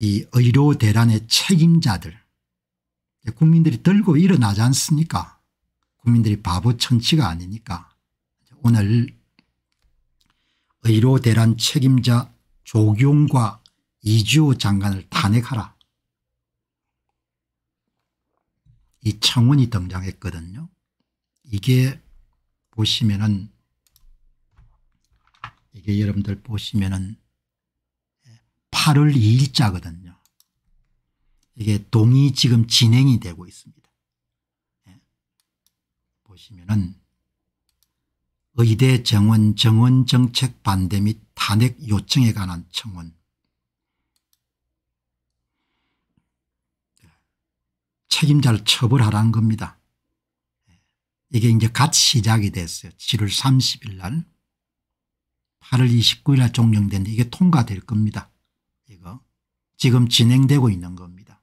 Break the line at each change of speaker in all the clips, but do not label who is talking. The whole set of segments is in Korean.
이 의료 대란의 책임자들 국민들이 들고 일어나지 않습니까 국민들이 바보 천치가 아니니까 오늘 의료 대란 책임자 조경과 이주호 장관을 탄핵하라 이 청원이 등장했거든요 이게 보시면은 이게 여러분들 보시면은 8월 2일자거든요. 이게 동이 지금 진행이 되고 있습니다. 네. 보시면은 의대 정원 정원 정책 반대 및 탄핵 요청에 관한 청원 책임자를 처벌하라는 겁니다. 예. 이게 이제 갓 시작이 됐어요. 7월 30일 날 8월 29일 날 종료되는데 이게 통과될 겁니다. 지금 진행되고 있는 겁니다.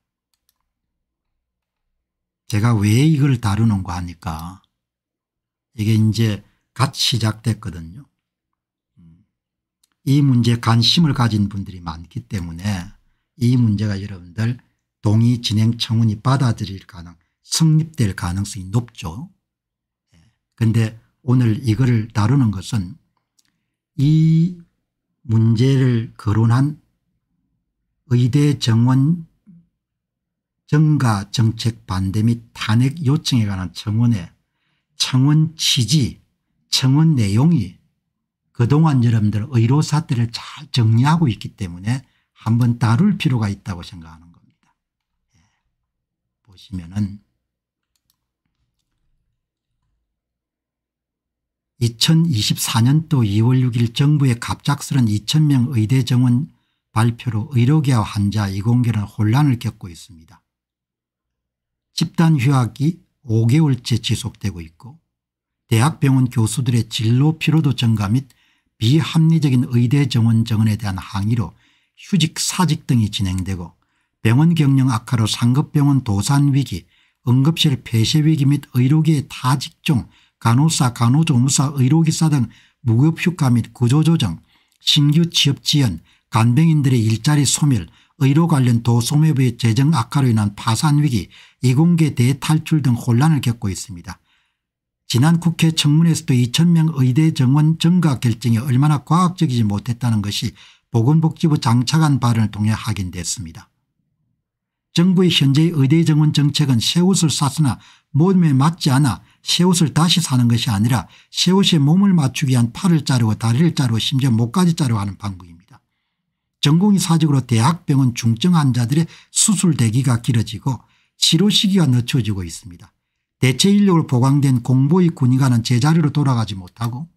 제가 왜 이걸 다루는가 하니까 이게 이제 갓 시작됐거든요. 이 문제에 관심을 가진 분들이 많기 때문에 이 문제가 여러분들 동의 진행 청원이 받아들일 가능 성립될 가능성이 높죠. 그런데 예. 오늘 이거 다루는 것은 이 문제를 거론한 의대 정원 정가 정책 반대 및 탄핵 요청에 관한 청원에 청원 취지 청원 내용이 그동안 여러분들 의료 사태를 잘 정리하고 있기 때문에 한번 다룰 필요가 있다고 생각하는 겁니다. 예. 보시면은 2024년도 2월 6일 정부의 갑작스런 2,000명 의대 정원 발표로 의료계와 환자 이공계는 혼란을 겪고 있습니다. 집단 휴학이 5개월째 지속되고 있고 대학병원 교수들의 진로 피로도 증가 및 비합리적인 의대 정원 정원에 대한 항의로 휴직 사직 등이 진행되고 병원 경영 악화로 상급병원 도산 위기 응급실 폐쇄 위기 및 의료계의 타직종 간호사 간호조무사 의료기사 등 무급휴가 및 구조조정 신규 취업 지연 간병인들의 일자리 소멸, 의료 관련 도소매부의 재정 악화로 인한 파산 위기, 이공계 대탈출 등 혼란을 겪고 있습니다. 지난 국회 청문회에서도 2,000명 의대 정원 증가 결정이 얼마나 과학적이지 못했다는 것이 보건복지부 장차관 발언을 통해 확인됐습니다. 정부의 현재의 의대 정원 정책은 새 옷을 샀으나 몸에 맞지 않아 새 옷을 다시 사는 것이 아니라 새 옷에 몸을 맞추기 위한 팔을 자르고 다리를 자르고 심지어 목까지 자르고 하는 방법입니다. 전공의 사직으로 대학병원 중증 환자들의 수술 대기가 길어지고 치료 시기가 늦춰지고 있습니다. 대체 인력으로 보강된 공보의 군의관은 제자리로 돌아가지 못하고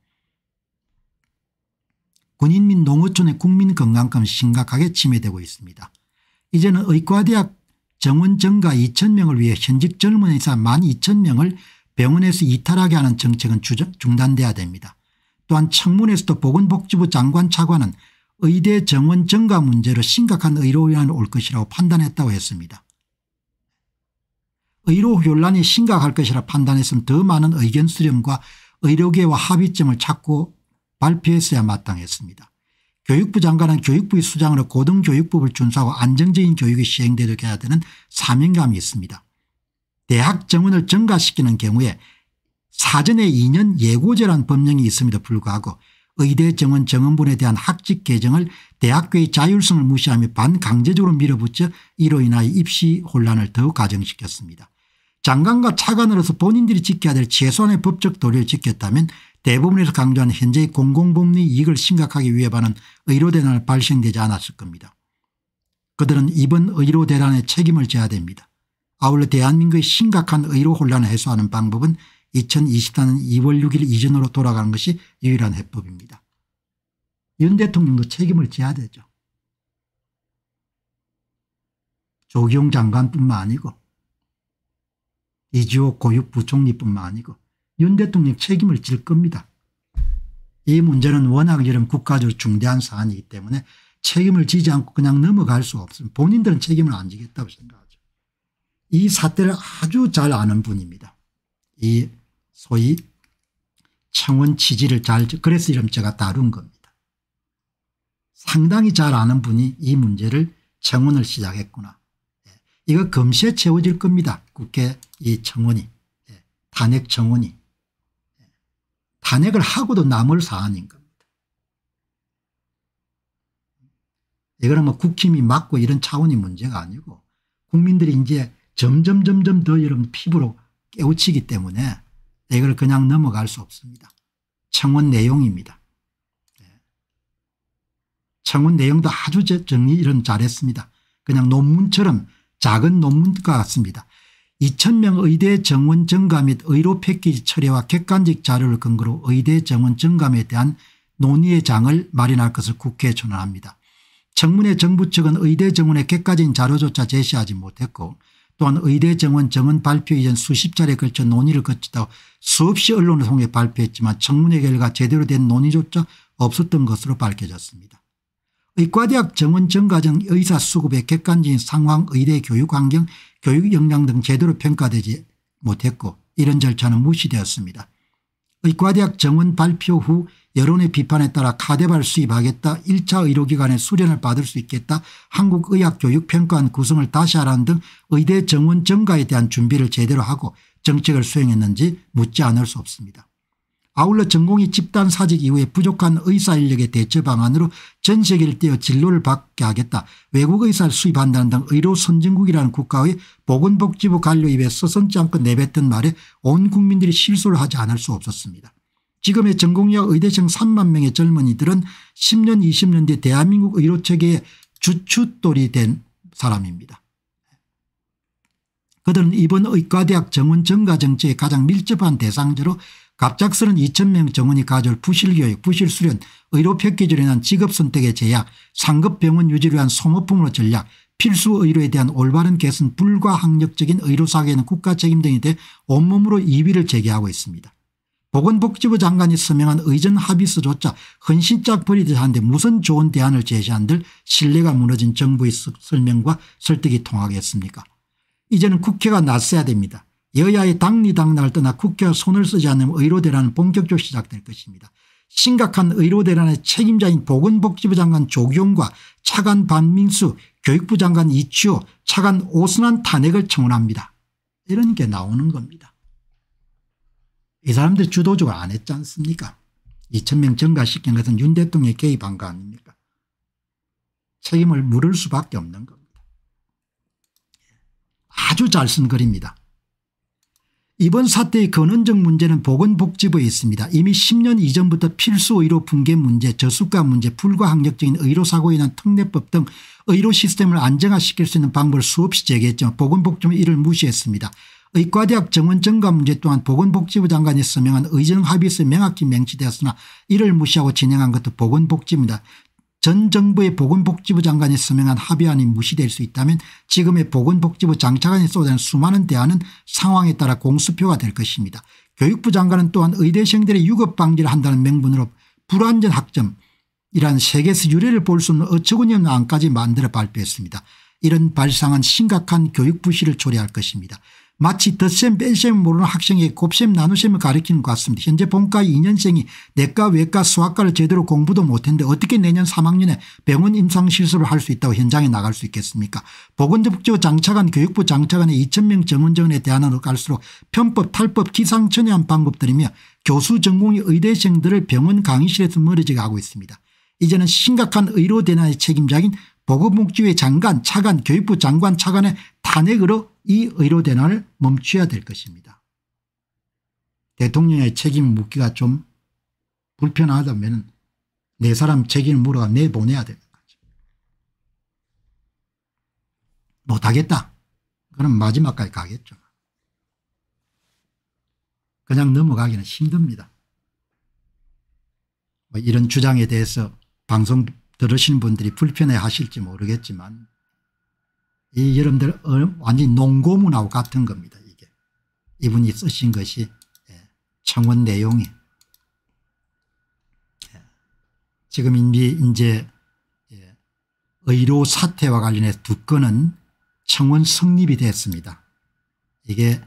군인 및 농어촌의 국민건강권 심각하게 침해되고 있습니다. 이제는 의과대학 정원 증가 2천명을 위해 현직 젊은 의사 1 2 0 0 0명을 병원에서 이탈하게 하는 정책은 중단돼야 됩니다. 또한 청문에서도 보건복지부 장관 차관은 의대 정원 증가 문제로 심각한 의료 위란이올 것이라고 판단했다고 했습니다. 의료 혼란이 심각할 것이라 판단했으면 더 많은 의견 수렴과 의료계와 합의점을 찾고 발표했어야 마땅했습니다. 교육부 장관은 교육부의 수장으로 고등교육법을 준수하고 안정적인 교육이 시행되도록 해야 되는 사명감이 있습니다. 대학 정원을 증가시키는 경우에 사전에 2년 예고제란 법령이 있음에도 불구하고 의대 정원 정원분에 대한 학직 개정을 대학교의 자율성을 무시하며 반강제적으로 밀어붙여 이로 인하여 입시 혼란을 더욱 가정시켰습니다. 장관과 차관으로서 본인들이 지켜야 될 최소한의 법적 도리를 지켰다면 대부분에서 강조한 현재의 공공법리 이익을 심각하게 위협하는 의료대란을 발생되지 않았을 겁니다. 그들은 이번 의료대란의 책임을 져야 됩니다. 아울러 대한민국의 심각한 의료 혼란을 해소하는 방법은 2024년 2월 6일 이전으로 돌아가는 것이 유일한 해법입니다. 윤 대통령도 책임을 져야 되죠. 조기용 장관뿐만 아니고 이지호 고육부총리뿐만 아니고 윤 대통령 책임을 질 겁니다. 이 문제는 워낙 이런 국가적으로 중대한 사안이기 때문에 책임을 지지 않고 그냥 넘어갈 수 없습니다. 본인들은 책임을 안 지겠다고 생각하죠. 이 사태를 아주 잘 아는 분입니다. 이 소위 창원 지지를 잘 그래서 이름 제가 다룬 겁니다. 상당히 잘 아는 분이 이 문제를 청원을 시작했구나. 예. 이거 금시 채워질 겁니다. 국회 이 청원이 예. 탄핵 청원이 예. 탄핵을 하고도 남을 사안인 겁니다. 이거는 뭐 국힘이 막고 이런 차원이 문제가 아니고 국민들이 이제 점점 점점 더 여러분 피부로 깨우치기 때문에 이걸 그냥 넘어갈 수 없습니다. 청원 내용입니다. 네. 청원 내용도 아주 정리 이런 잘했습니다. 그냥 논문처럼 작은 논문과 같습니다. 2000명 의대 정원 증가 및 의료 패키지 처리와 객관적 자료를 근거로 의대 정원 증감에 대한 논의의 장을 마련할 것을 국회에 전환합니다. 청문회 정부 측은 의대 정원의 객관적인 자료조차 제시하지 못했고 또한 의대 정원 정원 발표 이전 수십 차례에 걸쳐 논의를 거치다 수없이 언론을 통해 발표했지만 청문회 결과 제대로 된 논의조차 없었던 것으로 밝혀졌습니다. 의과대학 정원 정과정 의사 수급의 객관적인 상황 의대 교육 환경 교육 역량 등 제대로 평가되지 못했고 이런 절차는 무시되었습니다. 의과대학 정원 발표 후 여론의 비판에 따라 가대발 수입하겠다 1차 의료기관의 수련을 받을 수 있겠다 한국의학교육평가원 구성을 다시 하라는 등 의대 정원 증가에 대한 준비를 제대로 하고 정책을 수행했는지 묻지 않을 수 없습니다. 아울러 전공이 집단 사직 이후에 부족한 의사 인력의 대처 방안으로 전 세계를 떼어 진로를 받게 하겠다. 외국 의사를 수입한다는 등 의료 선진국이라는 국가의 보건복지부 관료 입에 서선지 않고 내뱉은 말에 온 국민들이 실수를 하지 않을 수 없었습니다. 지금의 전공의 의대생 3만 명의 젊은이들은 10년 20년 뒤 대한민국 의료체계의 주춧돌이 된 사람입니다. 그들은 이번 의과대학 정원 증가 정책의 가장 밀접한 대상자로 갑작스런 2천명 정원이 가져올 부실교육 부실수련 의료패키지로 인한 직업선택의 제약 상급병원 유지를 위한 소모품으로 전략 필수 의료에 대한 올바른 개선 불과 학력적인 의료사계는 국가 책임 등에 대 온몸으로 이의를 제기하고 있습니다. 보건복지부 장관이 서명한 의전 합의서조차 헌신짝 버리듯 한데 무슨 좋은 대안을 제시한들 신뢰가 무너진 정부의 설명과 설득이 통하겠습니까 이제는 국회가 나서야 됩니다. 여야의 당리당락을 떠나 국회와 손을 쓰지 않는 의료대란은 본격적으로 시작될 것입니다. 심각한 의료대란의 책임자인 보건복지부 장관 조경과 차관 반민수 교육부 장관 이치호 차관 오순환 탄핵을 청원합니다. 이런 게 나오는 겁니다. 이 사람들 주도적으로 안 했지 않습니까 2천명 증가시킨 것은 윤 대통령이 개입한 거 아닙니까 책임을 물을 수밖에 없는 겁니다. 아주 잘 쓴 글입니다. 이번 사태의 근원적 문제는 보건복지부에 있습니다. 이미 10년 이전부터 필수 의료 붕괴 문제, 저수가 문제, 불과학력적인 의료사고에 인한 특례법 등 의료 시스템을 안정화시킬 수 있는 방법을 수없이 제기했지만 보건복지부는 이를 무시했습니다. 의과대학 정원 점검 문제 또한 보건복지부 장관이 서명한 의정합의서 명확히 명시되었으나 이를 무시하고 진행한 것도 보건복지입니다. 전 정부의 보건복지부 장관이 서명한 합의안이 무시될 수 있다면 지금의 보건복지부 장차관이 쏟아낸 수많은 대안은 상황에 따라 공수표가 될 것입니다. 교육부 장관은 또한 의대생들의 유급 방지를 한다는 명분으로 불완전 학점이란 세계에서 유례를 볼 수 없는 어처구니 없는 안까지 만들어 발표했습니다. 이런 발상은 심각한 교육 부실을 초래할 것입니다. 마치 덧셈 뺀셈 모르는 학생에 곱셈 나눗셈을 가리키는것 같습니다. 현재 본과 2년생이 내과 외과 수학과를 제대로 공부도 못했는데 어떻게 내년 3학년에 병원 임상실습을 할 수 있다고 현장에 나갈 수 있겠습니까 보건복지부 대 장차관 교육부 장차관의 2천명 정원정원에 대안으로 갈수록 편법 탈법 기상천외한 방법들이며 교수 전공의 의대생들을 병원 강의실에서 멀어지게 하고 있습니다. 이제는 심각한 의료 대난의 책임자인 보건복지부의 장관 차관 교육부 장관 차관의 탄핵으로 이 의료 대란을 멈춰야 될 것입니다. 대통령의 책임 묻기가 좀 불편하다면 내 사람 책임을 물어 내보내야 됩니다. 못하겠다. 그럼 마지막까지 가겠죠. 그냥 넘어가기는 힘듭니다. 뭐 이런 주장에 대해서 방송 들으시는 분들이 불편해 하실지 모르겠지만 이 여러분들 어, 완전히 농고 문하고 같은 겁니다. 이게 이분이 쓰신 것이 예, 청원 내용이 예. 지금 이제 예, 의료 사태와 관련해서 두 건은 청원 성립이 됐습니다. 이게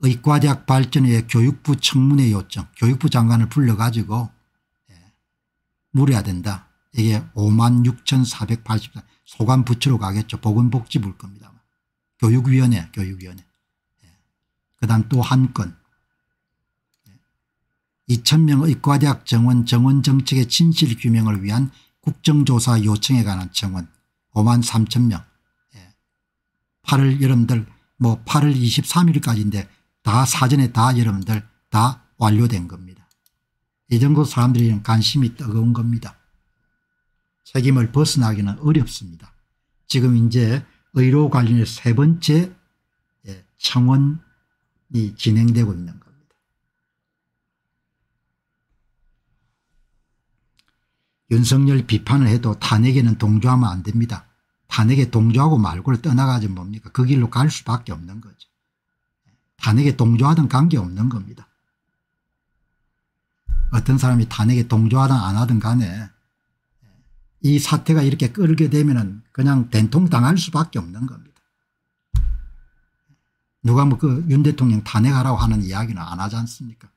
의과대학 발전 위해 교육부 청문회 요청 교육부 장관을 불러가지고 물어야 된다. 이게 56,484 소관부처로 가겠죠. 보건복지부일 겁니다. 교육위원회 교육위원회. 예. 그 다음 또 한 건. 예. 2천명 의과대학 정원 정원 정책의 진실 규명을 위한 국정조사 요청에 관한 정원 5만 3천명. 예. 8월 여러분들 뭐 8월 23일까지인데 다 사전에 다 여러분들 다 완료된 겁니다. 이 정도 사람들이 관심이 뜨거운 겁니다. 책임을 벗어나기는 어렵습니다. 지금 이제 의료 관련의 세 번째 예, 청원이 진행되고 있는 겁니다. 윤석열 비판을 해도 탄핵에는 동조하면 안 됩니다. 탄핵에 동조하고 말고를 떠나가지 뭡니까 그 길로 갈 수밖에 없는 거죠. 탄핵에 동조하든 관계없는 겁니다. 어떤 사람이 탄핵에 동조하든 안 하든 간에 이 사태가 이렇게 끌게 되면 그냥 된통당할 수밖에 없는 겁니다. 누가 뭐 그 윤 대통령 탄핵하라고 하는 이야기는 안 하지 않습니까